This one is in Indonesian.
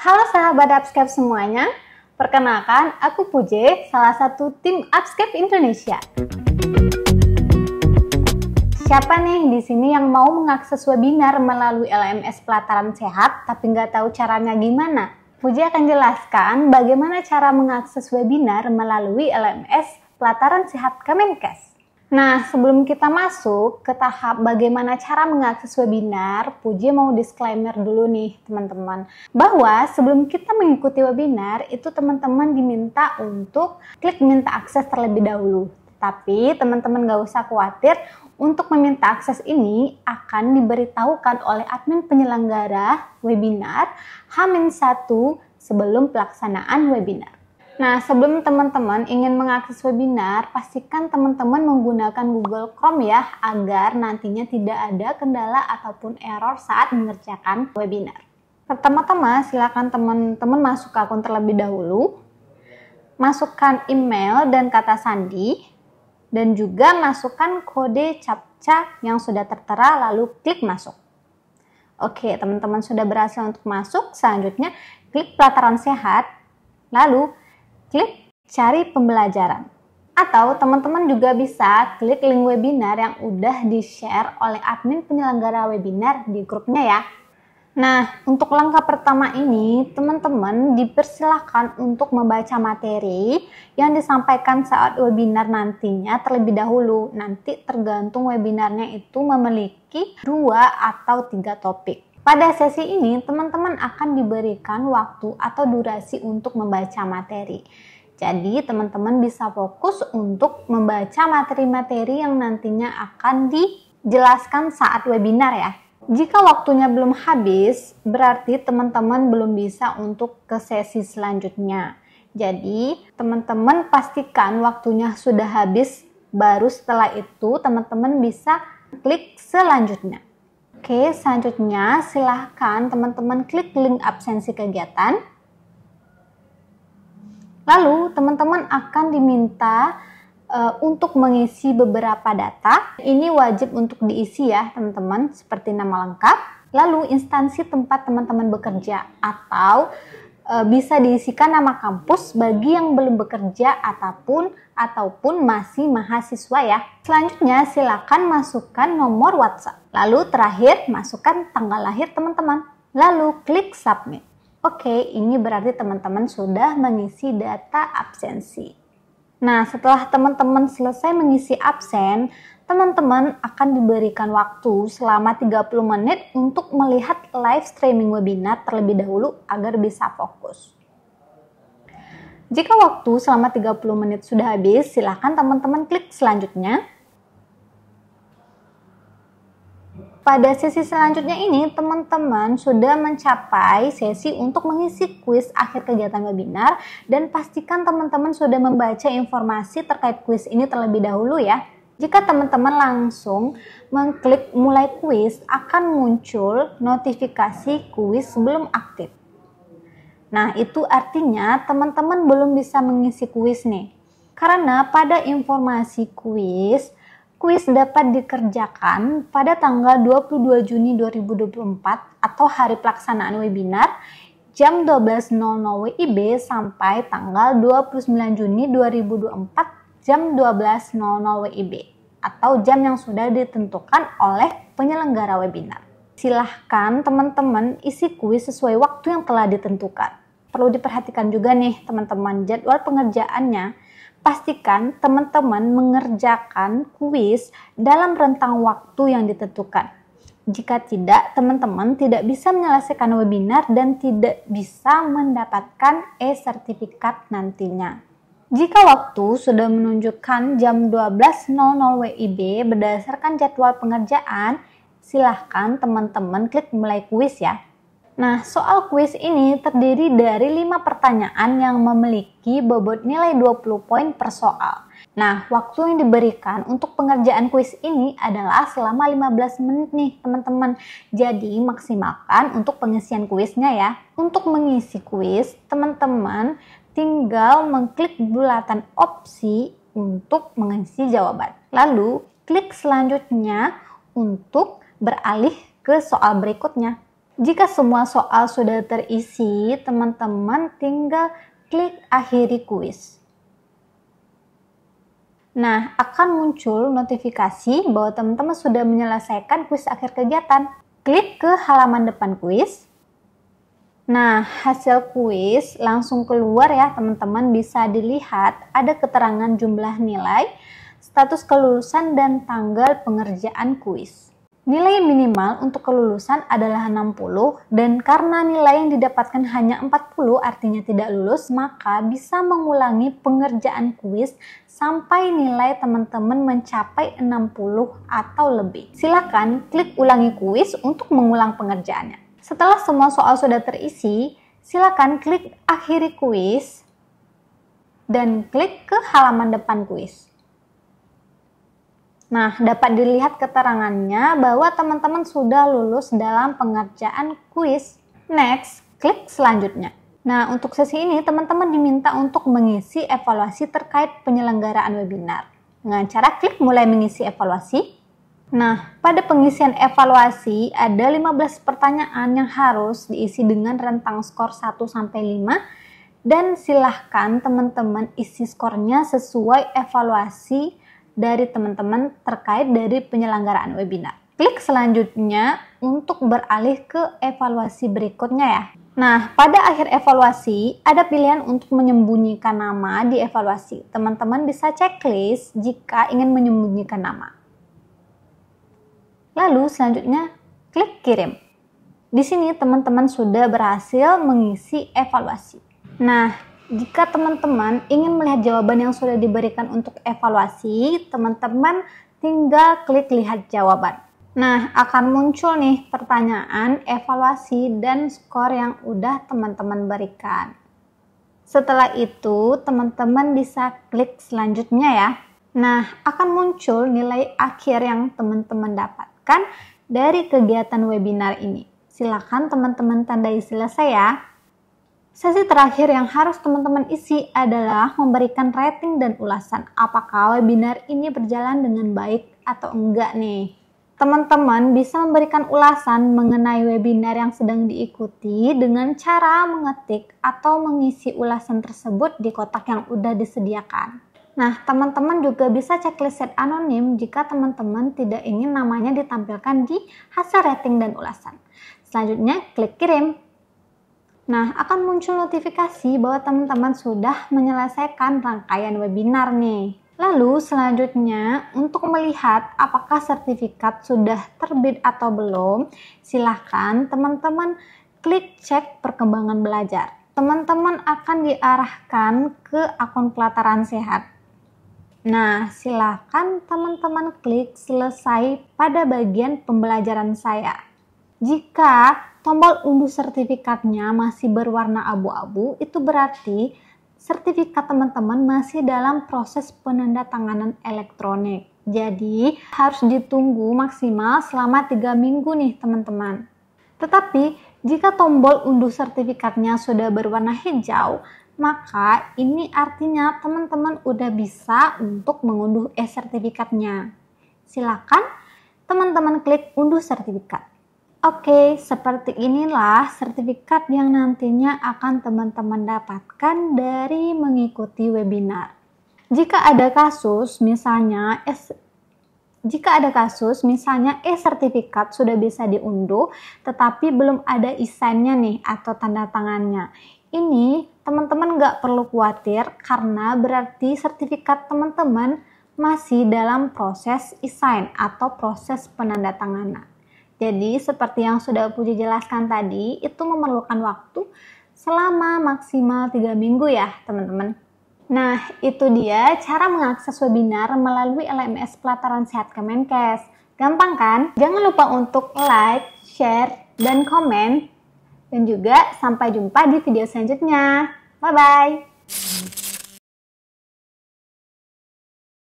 Halo sahabat Upscape semuanya, perkenalkan aku Puje, salah satu tim Upscape Indonesia. Siapa nih di sini yang mau mengakses webinar melalui LMS Pelataran Sehat tapi nggak tahu caranya gimana? Puji akan jelaskan bagaimana cara mengakses webinar melalui LMS Pelataran Sehat Kemenkes. Nah, sebelum kita masuk ke tahap bagaimana cara mengakses webinar, Puji mau disclaimer dulu nih, teman-teman. Bahwa sebelum kita mengikuti webinar, itu teman-teman diminta untuk klik minta akses terlebih dahulu. Tapi teman-teman gak usah khawatir, untuk meminta akses ini akan diberitahukan oleh admin penyelenggara webinar H-1 sebelum pelaksanaan webinar. Nah, sebelum teman-teman ingin mengakses webinar, pastikan teman-teman menggunakan Google Chrome ya, agar nantinya tidak ada kendala ataupun error saat mengerjakan webinar. Pertama-tama, silakan teman-teman masuk ke akun terlebih dahulu, masukkan email dan kata sandi, dan juga masukkan kode captcha yang sudah tertera, lalu klik masuk. Oke, teman-teman sudah berhasil untuk masuk, selanjutnya klik pelataran sehat, lalu Klik cari pembelajaran. Atau teman-teman juga bisa klik link webinar yang udah di-share oleh admin penyelenggara webinar di grupnya ya. Nah, untuk langkah pertama ini, teman-teman dipersilahkan untuk membaca materi yang disampaikan saat webinar nantinya terlebih dahulu. Nanti tergantung webinarnya itu memiliki dua atau tiga topik. Pada sesi ini, teman-teman akan diberikan waktu atau durasi untuk membaca materi. Jadi, teman-teman bisa fokus untuk membaca materi-materi yang nantinya akan dijelaskan saat webinar ya. Jika waktunya belum habis, berarti teman-teman belum bisa untuk ke sesi selanjutnya. Jadi, teman-teman pastikan waktunya sudah habis, baru setelah itu teman-teman bisa klik selanjutnya. Oke, selanjutnya silahkan teman-teman klik link absensi kegiatan. Lalu, teman-teman akan diminta e, untuk mengisi beberapa data. Ini wajib untuk diisi ya, teman-teman, seperti nama lengkap, lalu instansi tempat teman-teman bekerja atau E, bisa diisikan nama kampus bagi yang belum bekerja ataupun ataupun masih mahasiswa ya. Selanjutnya silakan masukkan nomor WhatsApp. Lalu terakhir masukkan tanggal lahir teman-teman. Lalu klik submit. Oke, ini berarti teman-teman sudah mengisi data absensi. Nah, setelah teman-teman selesai mengisi absen, teman-teman akan diberikan waktu selama 30 menit untuk melihat live streaming webinar terlebih dahulu agar bisa fokus. Jika waktu selama 30 menit sudah habis, silakan teman-teman klik selanjutnya Pada sesi selanjutnya ini, teman-teman sudah mencapai sesi untuk mengisi kuis akhir kegiatan webinar dan pastikan teman-teman sudah membaca informasi terkait kuis ini terlebih dahulu ya. Jika teman-teman langsung mengklik mulai kuis, akan muncul notifikasi kuis sebelum aktif. Nah, itu artinya teman-teman belum bisa mengisi kuis nih. Karena pada informasi kuis, Kuis dapat dikerjakan pada tanggal 22 Juni 2024 atau hari pelaksanaan webinar jam 12.00 WIB sampai tanggal 29 Juni 2024 jam 12.00 WIB atau jam yang sudah ditentukan oleh penyelenggara webinar. Silahkan teman-teman isi kuis sesuai waktu yang telah ditentukan. Perlu diperhatikan juga nih teman-teman jadwal pengerjaannya pastikan teman-teman mengerjakan kuis dalam rentang waktu yang ditentukan. Jika tidak, teman-teman tidak bisa menyelesaikan webinar dan tidak bisa mendapatkan e-sertifikat nantinya. Jika waktu sudah menunjukkan jam 12.00 WIB berdasarkan jadwal pengerjaan, silahkan teman-teman klik mulai kuis ya. Nah, soal kuis ini terdiri dari 5 pertanyaan yang memiliki bobot nilai 20 poin per soal. Nah, waktu yang diberikan untuk pengerjaan kuis ini adalah selama 15 menit nih, teman-teman. Jadi, maksimalkan untuk pengisian kuisnya ya. Untuk mengisi kuis, teman-teman tinggal mengklik bulatan opsi untuk mengisi jawaban. Lalu, klik selanjutnya untuk beralih ke soal berikutnya. Jika semua soal sudah terisi, teman-teman tinggal klik akhiri kuis. Nah, akan muncul notifikasi bahwa teman-teman sudah menyelesaikan kuis akhir kegiatan. Klik ke halaman depan kuis. Nah, hasil kuis langsung keluar ya teman-teman bisa dilihat ada keterangan jumlah nilai, status kelulusan, dan tanggal pengerjaan kuis. Nilai minimal untuk kelulusan adalah 60 dan karena nilai yang didapatkan hanya 40 artinya tidak lulus, maka bisa mengulangi pengerjaan kuis sampai nilai teman-teman mencapai 60 atau lebih. Silakan klik ulangi kuis untuk mengulang pengerjaannya. Setelah semua soal sudah terisi, silakan klik akhiri kuis dan klik ke halaman depan kuis. Nah, dapat dilihat keterangannya bahwa teman-teman sudah lulus dalam pengerjaan kuis. Next, klik selanjutnya. Nah, untuk sesi ini teman-teman diminta untuk mengisi evaluasi terkait penyelenggaraan webinar dengan cara klik mulai mengisi evaluasi. Nah, pada pengisian evaluasi ada 15 pertanyaan yang harus diisi dengan rentang skor 1 sampai 5 dan silahkan teman-teman isi skornya sesuai evaluasi dari teman-teman terkait dari penyelenggaraan webinar. Klik selanjutnya untuk beralih ke evaluasi berikutnya ya. Nah, pada akhir evaluasi ada pilihan untuk menyembunyikan nama di evaluasi. Teman-teman bisa checklist jika ingin menyembunyikan nama. Lalu selanjutnya klik kirim. Di sini teman-teman sudah berhasil mengisi evaluasi. Nah, jika teman-teman ingin melihat jawaban yang sudah diberikan untuk evaluasi, teman-teman tinggal klik lihat jawaban. Nah, akan muncul nih pertanyaan, evaluasi, dan skor yang udah teman-teman berikan. Setelah itu, teman-teman bisa klik selanjutnya ya. Nah, akan muncul nilai akhir yang teman-teman dapatkan dari kegiatan webinar ini. Silakan teman-teman tandai selesai ya. Sesi terakhir yang harus teman-teman isi adalah memberikan rating dan ulasan apakah webinar ini berjalan dengan baik atau enggak nih. Teman-teman bisa memberikan ulasan mengenai webinar yang sedang diikuti dengan cara mengetik atau mengisi ulasan tersebut di kotak yang sudah disediakan. Nah, teman-teman juga bisa cek set anonim jika teman-teman tidak ingin namanya ditampilkan di hasil rating dan ulasan. Selanjutnya, klik kirim. Nah, akan muncul notifikasi bahwa teman-teman sudah menyelesaikan rangkaian webinar nih. Lalu selanjutnya, untuk melihat apakah sertifikat sudah terbit atau belum, silahkan teman-teman klik cek perkembangan belajar. Teman-teman akan diarahkan ke akun pelataran sehat. Nah, silahkan teman-teman klik selesai pada bagian pembelajaran saya. Jika tombol unduh sertifikatnya masih berwarna abu-abu, itu berarti sertifikat teman-teman masih dalam proses penandatanganan elektronik. Jadi, harus ditunggu maksimal selama 3 minggu nih teman-teman. Tetapi, jika tombol unduh sertifikatnya sudah berwarna hijau, maka ini artinya teman-teman udah bisa untuk mengunduh e-sertifikatnya. Silakan teman-teman klik unduh sertifikat. Oke, seperti inilah sertifikat yang nantinya akan teman-teman dapatkan dari mengikuti webinar. Jika ada kasus, misalnya S jika ada kasus, misalnya e-sertifikat sudah bisa diunduh, tetapi belum ada isennya nih atau tanda tangannya. Ini teman-teman nggak perlu khawatir karena berarti sertifikat teman-teman masih dalam proses isain atau proses penandatanganan. Jadi seperti yang sudah Puji jelaskan tadi, itu memerlukan waktu selama maksimal 3 minggu ya teman-teman. Nah, itu dia cara mengakses webinar melalui LMS Pelataran Sehat Kemenkes. Gampang kan? Jangan lupa untuk like, share, dan komen. Dan juga sampai jumpa di video selanjutnya. Bye-bye!